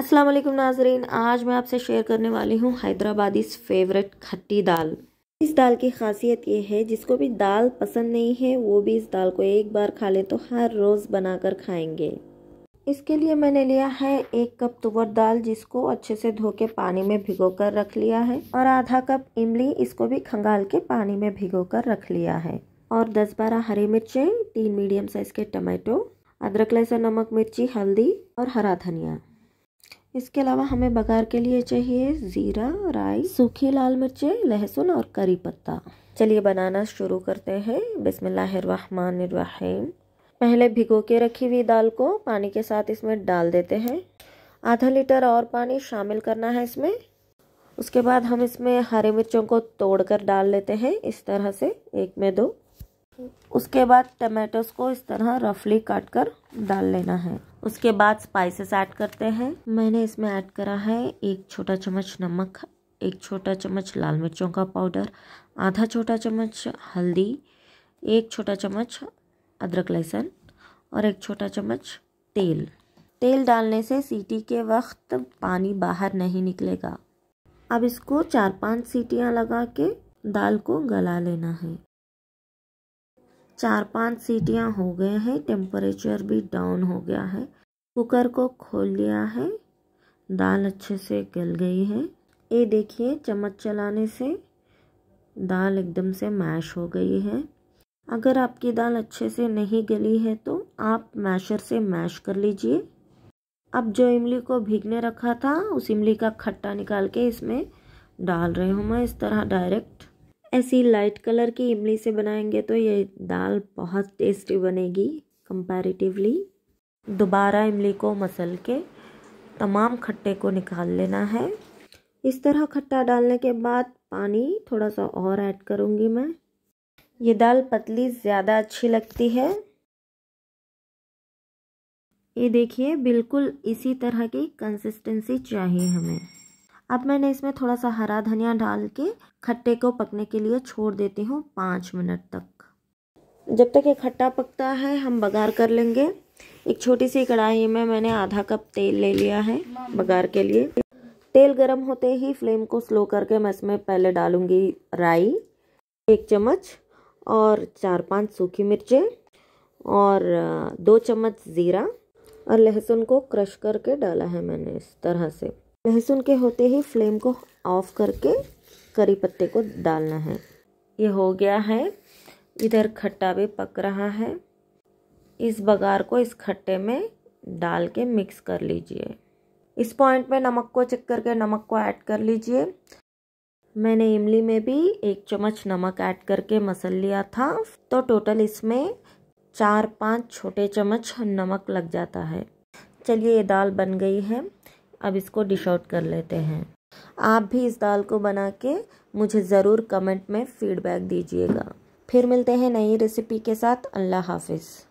अस्सलाम वालेकुम नाजरीन आज मैं आपसे शेयर करने वाली हूँ हैदराबादी फेवरेट खट्टी दाल इस दाल की खासियत ये है जिसको भी दाल पसंद नहीं है वो भी इस दाल को एक बार खा ले तो हर रोज़ बनाकर खाएंगे इसके लिए मैंने लिया है एक कप तुवर दाल जिसको अच्छे से धो के पानी में भिगो कर रख लिया है और आधा कप इमली इसको भी खंगाल के पानी में भिगो कर रख लिया है और दस बारह हरी मिर्चें तीन मीडियम साइज़ के टमाटो अदरक लहसुन नमक मिर्ची हल्दी और हरा धनिया इसके अलावा हमें बघार के लिए चाहिए ज़ीरा राई सूखी लाल मिर्चें लहसुन और करी पत्ता चलिए बनाना शुरू करते हैं बिस्मिल्लाहिर्रहमानिर्रहीम पहले भिगो के रखी हुई दाल को पानी के साथ इसमें डाल देते हैं आधा लीटर और पानी शामिल करना है इसमें उसके बाद हम इसमें हरे मिर्चों को तोड़कर डाल लेते हैं इस तरह से एक में दो उसके बाद टमाटोज को इस तरह रफली काट कर डाल लेना है उसके बाद स्पाइसेस ऐड करते हैं मैंने इसमें ऐड करा है एक छोटा चम्मच नमक एक छोटा चम्मच लाल मिर्चों का पाउडर आधा छोटा चम्मच हल्दी एक छोटा चम्मच अदरक लहसुन और एक छोटा चम्मच तेल तेल डालने से सीटी के वक्त पानी बाहर नहीं निकलेगा अब इसको चार पांच सीटियां लगा के दाल को गला लेना है चार पांच सीटियां हो गए हैं टेम्परेचर भी डाउन हो गया है कुकर को खोल लिया है दाल अच्छे से गल गई है ये देखिए चम्मच चलाने से दाल एकदम से मैश हो गई है अगर आपकी दाल अच्छे से नहीं गली है तो आप मैशर से मैश कर लीजिए अब जो इमली को भीगने रखा था उस इमली का खट्टा निकाल के इसमें डाल रही हूँ मैं इस तरह डायरेक्ट ऐसी लाइट कलर की इमली से बनाएंगे तो ये दाल बहुत टेस्टी बनेगी कंपैरेटिवली दोबारा इमली को मसल के तमाम खट्टे को निकाल लेना है इस तरह खट्टा डालने के बाद पानी थोड़ा सा और ऐड करूँगी मैं ये दाल पतली ज़्यादा अच्छी लगती है ये देखिए बिल्कुल इसी तरह की कंसिस्टेंसी चाहिए हमें अब मैंने इसमें थोड़ा सा हरा धनिया डाल के खट्टे को पकने के लिए छोड़ देती हूँ पाँच मिनट तक जब तक ये खट्टा पकता है हम बघार कर लेंगे एक छोटी सी कढ़ाई में मैंने आधा कप तेल ले लिया है बघार के लिए तेल गरम होते ही फ्लेम को स्लो करके मैं इसमें पहले डालूंगी राई एक चम्मच और चार पांच सूखी मिर्चें और दो चम्मच ज़ीरा और लहसुन को क्रश करके डाला है मैंने इस तरह से लहसुन के होते ही फ्लेम को ऑफ करके करी पत्ते को डालना है ये हो गया है इधर खट्टा भी पक रहा है इस बघार को इस खट्टे में डाल के मिक्स कर लीजिए इस पॉइंट में नमक को चेक करके नमक को ऐड कर लीजिए मैंने इमली में भी एक चम्मच नमक ऐड करके मसल लिया था तो टोटल इसमें चार पाँच छोटे चम्मच नमक लग जाता है चलिए ये दाल बन गई है अब इसको डिश आउट कर लेते हैं आप भी इस दाल को बना के मुझे ज़रूर कमेंट में फ़ीडबैक दीजिएगा फिर मिलते हैं नई रेसिपी के साथ अल्लाह हाफिज़